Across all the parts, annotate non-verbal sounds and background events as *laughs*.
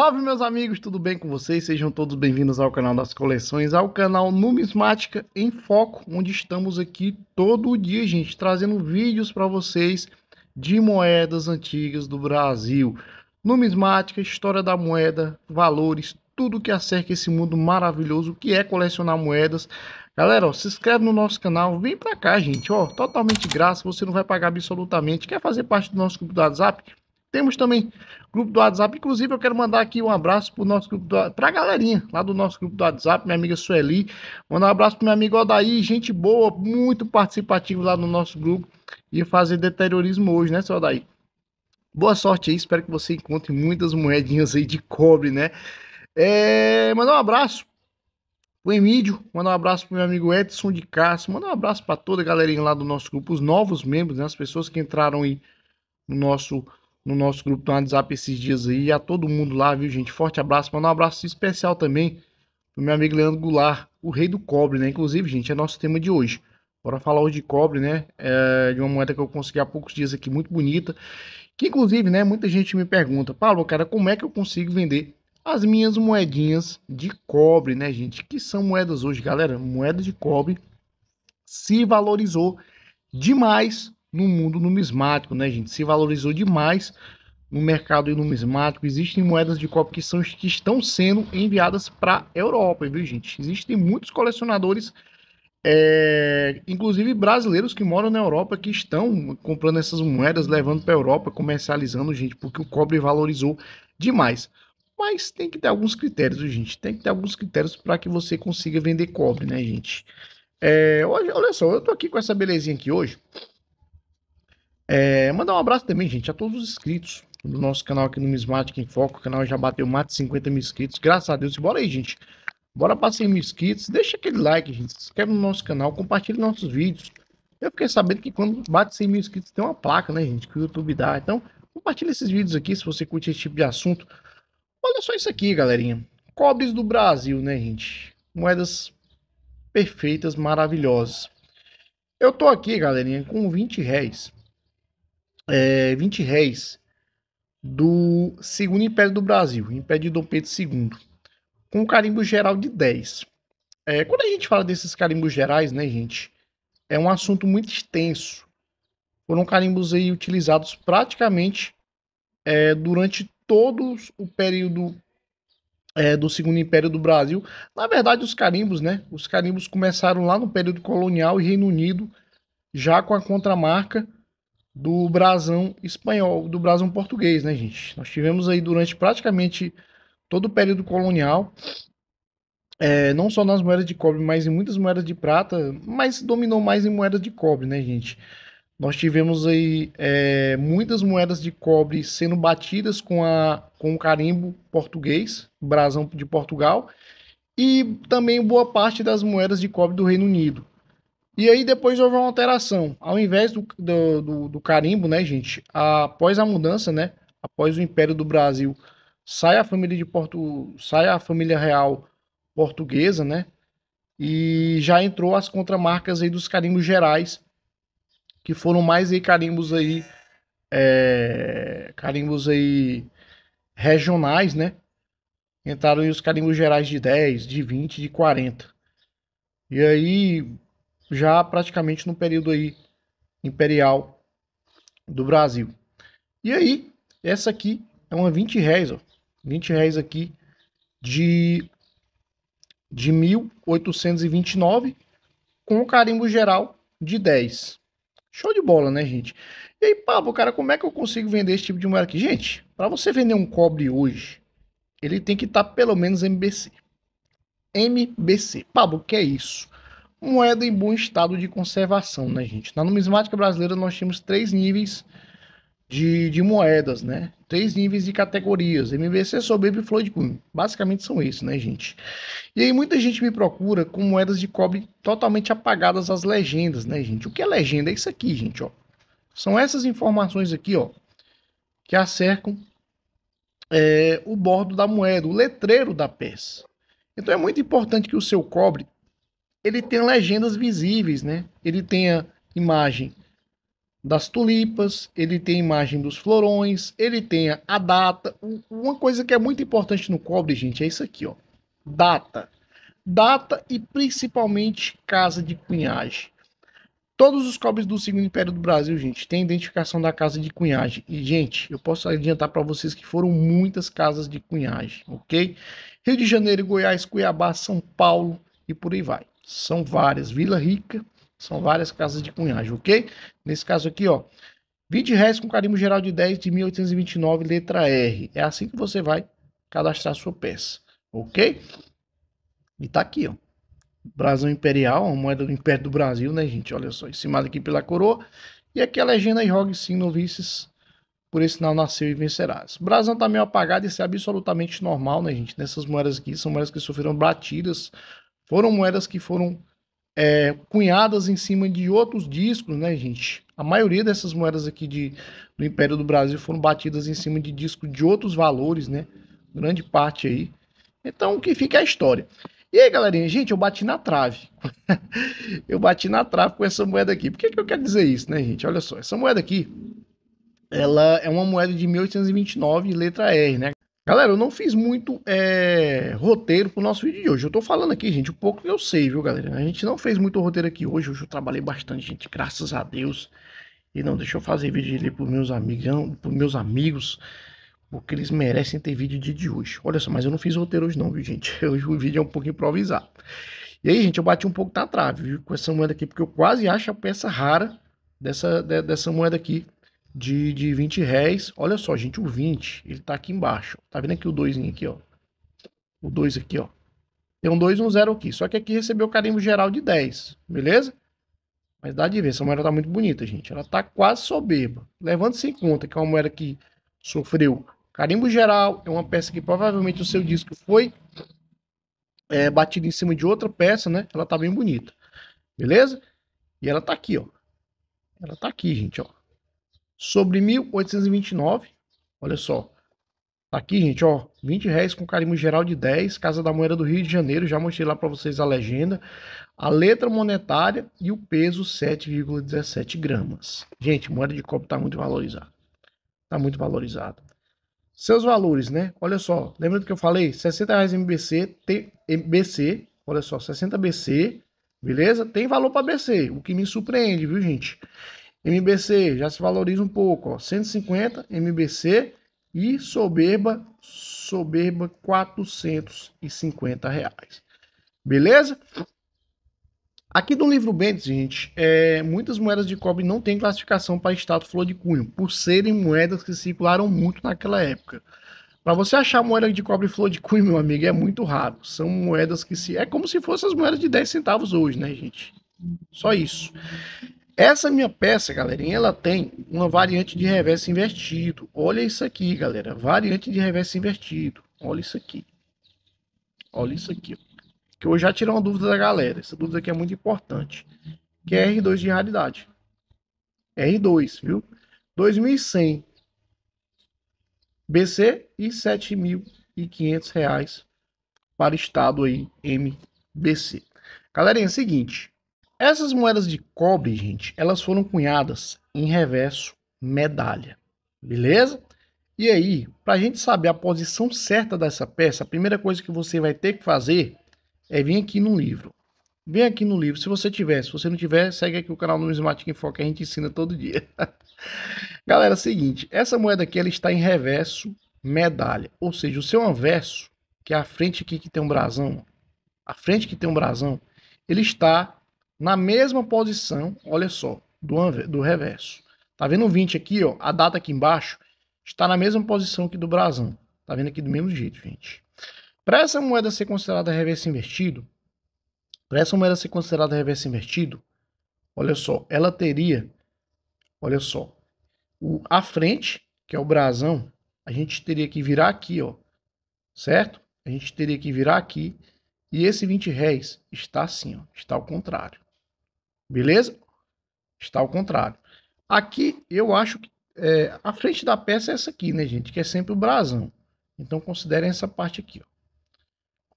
Salve, meus amigos, tudo bem com vocês? Sejam todos bem-vindos ao canal das coleções, ao canal Numismática em Foco, onde estamos aqui todo dia, gente, trazendo vídeos para vocês de moedas antigas do Brasil. Numismática, história da moeda, valores, tudo que acerca esse mundo maravilhoso que é colecionar moedas. Galera, ó, se inscreve no nosso canal, vem para cá, gente, ó, totalmente graça, você não vai pagar absolutamente. Quer fazer parte do nosso grupo do WhatsApp? Temos também grupo do WhatsApp. Inclusive, eu quero mandar aqui um abraço para nosso grupo do pra galerinha lá do nosso grupo do WhatsApp, minha amiga Sueli. Mandar um abraço para meu amigo Odaí, gente boa, muito participativo lá no nosso grupo e fazer deteriorismo hoje, né, seu Odaí? Boa sorte aí, espero que você encontre muitas moedinhas aí de cobre, né? É, mandar um abraço o Emílio, mandar um abraço pro meu amigo Edson de Castro, mandar um abraço para toda a galerinha lá do nosso grupo, os novos membros, né, as pessoas que entraram aí no nosso no nosso grupo do WhatsApp esses dias aí. A todo mundo lá, viu, gente? Forte abraço. Mandar um abraço especial também pro meu amigo Leandro Goulart, o rei do cobre, né? Inclusive, gente, é nosso tema de hoje. Bora falar hoje de cobre, né? É, de uma moeda que eu consegui há poucos dias aqui, muito bonita. Que, inclusive, né? Muita gente me pergunta, Paulo, cara, como é que eu consigo vender as minhas moedinhas de cobre, né, gente? Que são moedas hoje, galera. Moeda de cobre se valorizou demais no mundo numismático, né, gente? Se valorizou demais no mercado numismático. Existem moedas de cobre que, são, que estão sendo enviadas para a Europa, viu, gente? Existem muitos colecionadores, é, inclusive brasileiros que moram na Europa, que estão comprando essas moedas, levando para a Europa, comercializando, gente, porque o cobre valorizou demais. Mas tem que ter alguns critérios, gente? Tem que ter alguns critérios para que você consiga vender cobre, né, gente? É, hoje, olha só, eu tô aqui com essa belezinha aqui hoje. É, mandar um abraço também, gente, a todos os inscritos do nosso canal aqui no Mismatic em Foco. O canal já bateu mais de 50 mil inscritos. Graças a Deus. E bora aí, gente. Bora para 100 mil inscritos. Deixa aquele like, gente. Se inscreve no nosso canal. Compartilhe nossos vídeos. Eu fiquei sabendo que quando bate 100 mil inscritos tem uma placa, né, gente? Que o YouTube dá. Então, compartilha esses vídeos aqui se você curte esse tipo de assunto. Olha só isso aqui, galerinha. Cobres do Brasil, né, gente? Moedas perfeitas, maravilhosas. Eu tô aqui, galerinha, com 20 réis é, 20 réis do Segundo Império do Brasil, Império de Dom Pedro II, com carimbo geral de 10. É, quando a gente fala desses carimbos gerais, né, gente, é um assunto muito extenso. Foram carimbos aí utilizados praticamente é, durante todo o período é, do Segundo Império do Brasil. Na verdade, os carimbos, né? Os carimbos começaram lá no período colonial e Reino Unido, já com a contramarca do brasão espanhol, do brasão português, né, gente? Nós tivemos aí durante praticamente todo o período colonial, é, não só nas moedas de cobre, mas em muitas moedas de prata, mas dominou mais em moedas de cobre, né, gente? Nós tivemos aí é, muitas moedas de cobre sendo batidas com, a, com o carimbo português, brasão de Portugal, e também boa parte das moedas de cobre do Reino Unido. E aí depois houve uma alteração. Ao invés do, do, do, do carimbo, né, gente? Após a mudança, né? Após o Império do Brasil, sai a família de Porto, sai a família real portuguesa, né? E já entrou as contramarcas aí dos carimbos gerais, que foram mais aí carimbos aí é, carimbos aí regionais, né? Entraram aí os carimbos gerais de 10, de 20, de 40. E aí já praticamente no período aí imperial do Brasil. E aí, essa aqui é uma 20 réis, ó. 20 réis aqui de, de 1829 com carimbo geral de 10. Show de bola, né, gente? E aí, Pablo, cara, como é que eu consigo vender esse tipo de moeda aqui? Gente, para você vender um cobre hoje, ele tem que estar tá pelo menos MBC. MBC. Pablo, o que é isso? moeda em bom estado de conservação, né, gente? Na numismática brasileira nós temos três níveis de, de moedas, né? Três níveis de categorias, MBC, Sobeb e Floyd Queen. Basicamente são esses, né, gente? E aí muita gente me procura com moedas de cobre totalmente apagadas as legendas, né, gente? O que é legenda? É isso aqui, gente, ó. São essas informações aqui, ó, que acercam é, o bordo da moeda, o letreiro da peça. Então é muito importante que o seu cobre ele tem legendas visíveis, né? Ele tem a imagem das tulipas, ele tem imagem dos florões, ele tem a data. Uma coisa que é muito importante no cobre, gente, é isso aqui, ó. Data. Data e principalmente casa de cunhagem. Todos os cobres do segundo império do Brasil, gente, tem identificação da casa de cunhagem. E, gente, eu posso adiantar para vocês que foram muitas casas de cunhagem, ok? Rio de Janeiro, Goiás, Cuiabá, São Paulo e por aí vai. São várias. Vila Rica, são várias casas de cunhagem, ok? Nesse caso aqui, ó. 20 reais com carimbo geral de 10 de 1829, letra R. É assim que você vai cadastrar sua peça, ok? E tá aqui, ó. Brasão Imperial, uma moeda do Império do Brasil, né, gente? Olha só, encimada aqui pela coroa. E aqui a legenda e rogue sim, novices, por esse sinal nasceu e vencerás. O brasão tá meio apagado, isso é absolutamente normal, né, gente? Nessas moedas aqui, são moedas que sofreram batidas foram moedas que foram é, cunhadas em cima de outros discos, né, gente? A maioria dessas moedas aqui de, do Império do Brasil foram batidas em cima de discos de outros valores, né? Grande parte aí. Então, o que fica é a história. E aí, galerinha, gente, eu bati na trave. *laughs* eu bati na trave com essa moeda aqui. Por que, que eu quero dizer isso, né, gente? Olha só, essa moeda aqui, ela é uma moeda de 1829, letra R, né? Galera, eu não fiz muito é, roteiro pro nosso vídeo de hoje. Eu tô falando aqui, gente, o pouco que eu sei, viu, galera? A gente não fez muito roteiro aqui hoje. Hoje eu trabalhei bastante, gente, graças a Deus. E não deixou fazer vídeo ali pros meus amigos, pros meus amigos, porque eles merecem ter vídeo de hoje. Olha só, mas eu não fiz roteiro hoje não, viu, gente? *laughs* Hoje o vídeo é um pouco improvisado. E aí, gente, eu bati um pouco na trave, viu, com essa moeda aqui, porque eu quase acho a peça rara dessa, dessa moeda aqui de, de 20 réis. Olha só, gente, o 20, ele tá aqui embaixo. Tá vendo aqui o 2 aqui, ó? O 2 aqui, ó. Tem um 2 e um 0 aqui. Só que aqui recebeu o carimbo geral de 10, beleza? Mas dá de ver, essa moeda tá muito bonita, gente. Ela tá quase soberba. Levando-se em conta que é uma moeda que sofreu carimbo geral, é uma peça que provavelmente o seu disco foi é, em cima de outra peça, né? Ela tá bem bonita, beleza? E ela tá aqui, ó. Ela tá aqui, gente, ó sobre 1829. Olha só. Tá aqui, gente, ó, 20 reais com carimbo geral de 10, Casa da Moeda do Rio de Janeiro, já mostrei lá para vocês a legenda, a letra monetária e o peso 7,17 gramas. Gente, moeda de cobre tá muito valorizada. Tá muito valorizada. Seus valores, né? Olha só, lembra do que eu falei? 60 reais MBC, tem BC, olha só, 60 BC, beleza? Tem valor para BC, o que me surpreende, viu, gente? MBC já se valoriza um pouco, ó, 150 MBC e soberba, soberba 450 reais. Beleza? Aqui do livro Bentes, gente, é, muitas moedas de cobre não têm classificação para status flor de cunho, por serem moedas que circularam muito naquela época. Para você achar moeda de cobre flor de cunho, meu amigo, é muito raro. São moedas que se. É como se fossem as moedas de 10 centavos hoje, né, gente? Só isso. Essa minha peça, galerinha, ela tem uma variante de reverso invertido. Olha isso aqui, galera. Variante de reverso invertido. Olha isso aqui. Olha isso aqui. Que eu já tirei uma dúvida da galera. Essa dúvida aqui é muito importante. Que é R2 de raridade. R2, viu? 2100 BC e 7.500 reais para estado aí MBC. Galerinha, é o seguinte. Essas moedas de cobre, gente, elas foram cunhadas em reverso medalha, beleza? E aí, para a gente saber a posição certa dessa peça, a primeira coisa que você vai ter que fazer é vir aqui no livro. Vem aqui no livro, se você tiver. Se você não tiver, segue aqui o canal Numismática em Foco, que a gente ensina todo dia. *laughs* Galera, é seguinte, essa moeda aqui ela está em reverso medalha, ou seja, o seu anverso, que é a frente aqui que tem um brasão, a frente que tem um brasão, ele está na mesma posição, olha só, do, do reverso. Tá vendo o 20 aqui, ó, a data aqui embaixo está na mesma posição que do brasão. Tá vendo aqui do mesmo jeito, gente. Para essa moeda ser considerada reverso invertido, para essa moeda ser considerada reverso invertido, olha só, ela teria, olha só, o, a frente, que é o brasão, a gente teria que virar aqui, ó, certo? A gente teria que virar aqui, e esse 20 réis está assim, ó, está ao contrário. Beleza? Está ao contrário. Aqui eu acho que é, a frente da peça é essa aqui, né, gente? Que é sempre o brasão. Então considerem essa parte aqui, ó.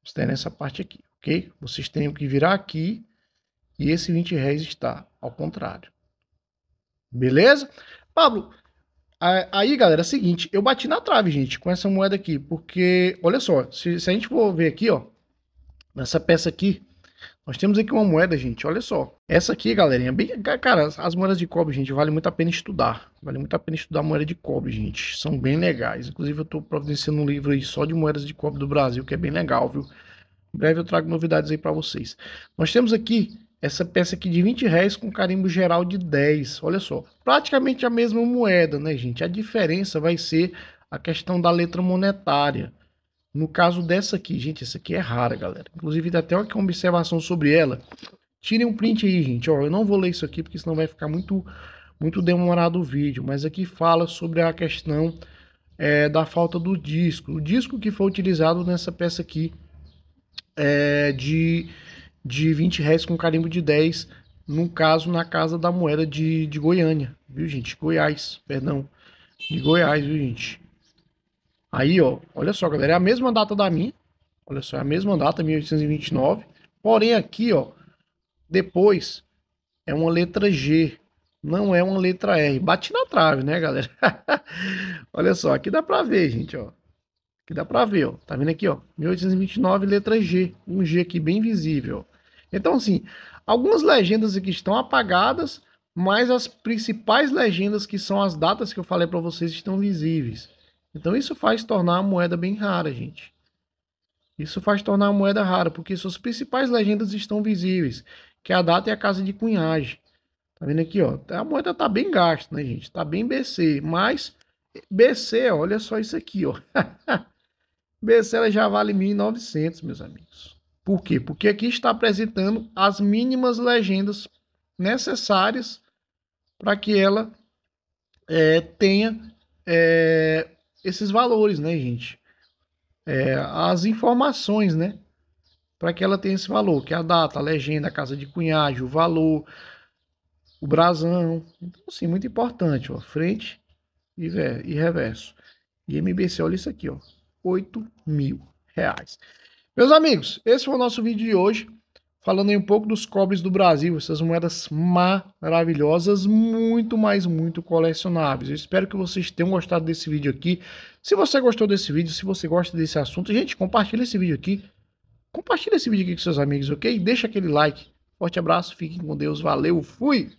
Considerem essa parte aqui, ok? Vocês têm que virar aqui e esse 20 réis está ao contrário. Beleza? Pablo, aí galera, é o seguinte, eu bati na trave, gente, com essa moeda aqui, porque, olha só, se, se a gente for ver aqui, ó, nessa peça aqui, nós temos aqui uma moeda, gente, olha só. Essa aqui, galerinha, bem, cara, as moedas de cobre, gente, vale muito a pena estudar. Vale muito a pena estudar moeda de cobre, gente. São bem legais. Inclusive, eu tô providenciando um livro aí só de moedas de cobre do Brasil, que é bem legal, viu? Em breve eu trago novidades aí para vocês. Nós temos aqui essa peça aqui de 20 reais com carimbo geral de 10. Olha só, praticamente a mesma moeda, né, gente? A diferença vai ser a questão da letra monetária. No caso dessa aqui, gente, essa aqui é rara, galera. Inclusive, até uma observação sobre ela. Tirem um print aí, gente. Ó, eu não vou ler isso aqui porque senão vai ficar muito, muito demorado o vídeo. Mas aqui fala sobre a questão é, da falta do disco. O disco que foi utilizado nessa peça aqui é de, de 20 reais com carimbo de 10, no caso, na Casa da Moeda de, de Goiânia, viu, gente? Goiás, perdão. De Goiás, viu, gente? Aí, ó, olha só, galera, é a mesma data da minha. Olha só, é a mesma data, 1829. Porém, aqui, ó, depois é uma letra G, não é uma letra R. Bate na trave, né, galera? *laughs* olha só, aqui dá pra ver, gente, ó. Aqui dá pra ver, ó. Tá vendo aqui, ó? 1829, letra G. Um G aqui bem visível. Então, assim, algumas legendas aqui estão apagadas, mas as principais legendas, que são as datas que eu falei para vocês, estão visíveis. Então isso faz tornar a moeda bem rara, gente. Isso faz tornar a moeda rara, porque suas principais legendas estão visíveis, que é a data e a casa de cunhagem. Tá vendo aqui, ó? A moeda tá bem gasta, né, gente? Tá bem BC, mas BC, olha só isso aqui, ó. *laughs* BC ela já vale 1.900, meus amigos. Por quê? Porque aqui está apresentando as mínimas legendas necessárias para que ela é, tenha é, esses valores, né, gente? É, as informações, né? Para que ela tenha esse valor, que é a data, a legenda, a casa de cunhagem, o valor, o brasão. Então, assim, muito importante, ó. Frente e, ver e reverso. E MBC, olha isso aqui, ó. 8 mil reais. Meus amigos, esse foi o nosso vídeo de hoje falando aí um pouco dos cobres do Brasil, essas moedas maravilhosas, muito mais muito colecionáveis. Eu espero que vocês tenham gostado desse vídeo aqui. Se você gostou desse vídeo, se você gosta desse assunto, gente, compartilha esse vídeo aqui. Compartilha esse vídeo aqui com seus amigos, ok? Deixa aquele like. Forte abraço, fiquem com Deus, valeu, fui!